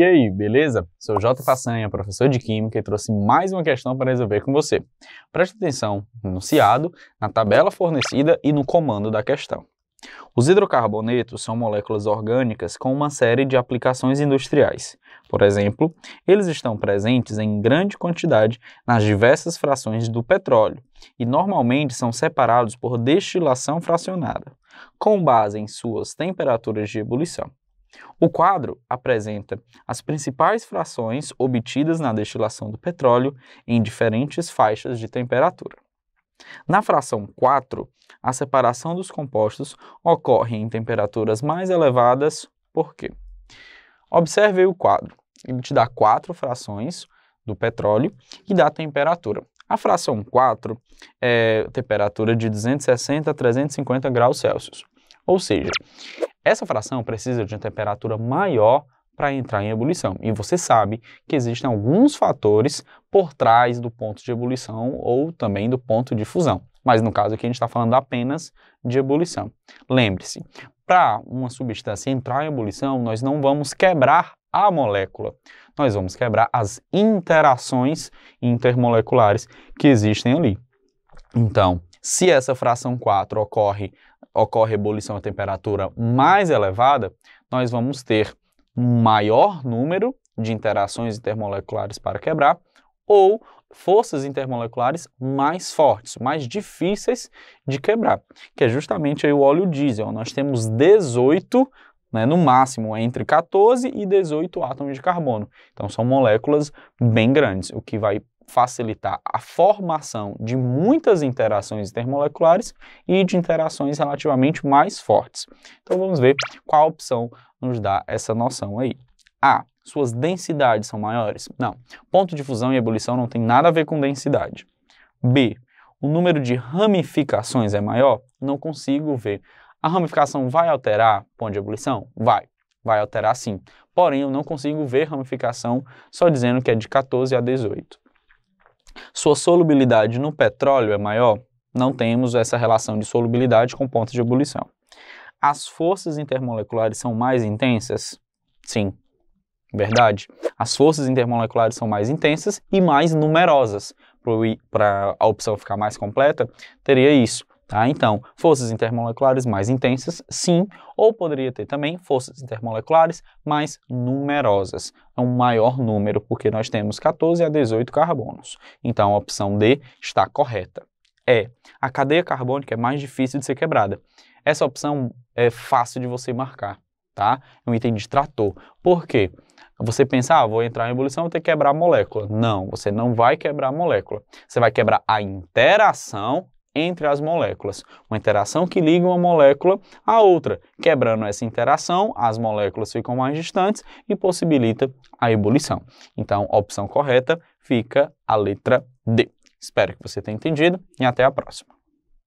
E aí, beleza? Sou J. Façanha, professor de Química, e trouxe mais uma questão para resolver com você. Preste atenção no enunciado, na tabela fornecida e no comando da questão. Os hidrocarbonetos são moléculas orgânicas com uma série de aplicações industriais. Por exemplo, eles estão presentes em grande quantidade nas diversas frações do petróleo e normalmente são separados por destilação fracionada, com base em suas temperaturas de ebulição. O quadro apresenta as principais frações obtidas na destilação do petróleo em diferentes faixas de temperatura. Na fração 4, a separação dos compostos ocorre em temperaturas mais elevadas, por quê? Observe o quadro. Ele te dá quatro frações do petróleo e da temperatura. A fração 4 é temperatura de 260 a 350 graus Celsius. Ou seja, essa fração precisa de uma temperatura maior para entrar em ebulição. E você sabe que existem alguns fatores por trás do ponto de ebulição ou também do ponto de fusão. Mas no caso aqui a gente está falando apenas de ebulição. Lembre-se, para uma substância entrar em ebulição, nós não vamos quebrar a molécula. Nós vamos quebrar as interações intermoleculares que existem ali. Então, se essa fração 4 ocorre, ocorre ebulição a temperatura mais elevada, nós vamos ter um maior número de interações intermoleculares para quebrar ou forças intermoleculares mais fortes, mais difíceis de quebrar, que é justamente o óleo diesel. Nós temos 18, né, no máximo entre 14 e 18 átomos de carbono. Então são moléculas bem grandes, o que vai facilitar a formação de muitas interações intermoleculares e de interações relativamente mais fortes. Então vamos ver qual opção nos dá essa noção aí. A. Suas densidades são maiores? Não. Ponto de fusão e ebulição não tem nada a ver com densidade. B. O número de ramificações é maior? Não consigo ver. A ramificação vai alterar ponto de ebulição? Vai. Vai alterar sim. Porém, eu não consigo ver ramificação só dizendo que é de 14 a 18. Sua solubilidade no petróleo é maior? Não temos essa relação de solubilidade com pontos de ebulição. As forças intermoleculares são mais intensas? Sim, verdade? As forças intermoleculares são mais intensas e mais numerosas. Para a opção ficar mais completa, teria isso. Tá? Então, forças intermoleculares mais intensas, sim, ou poderia ter também forças intermoleculares mais numerosas, é um maior número, porque nós temos 14 a 18 carbonos. Então, a opção D está correta. É, a cadeia carbônica é mais difícil de ser quebrada. Essa opção é fácil de você marcar, tá? É um item de trator. Por quê? Você pensar, ah, vou entrar em ebulição, vou ter que quebrar a molécula. Não, você não vai quebrar a molécula. Você vai quebrar a interação entre as moléculas. Uma interação que liga uma molécula à outra. Quebrando essa interação, as moléculas ficam mais distantes e possibilita a ebulição. Então, a opção correta fica a letra D. Espero que você tenha entendido e até a próxima.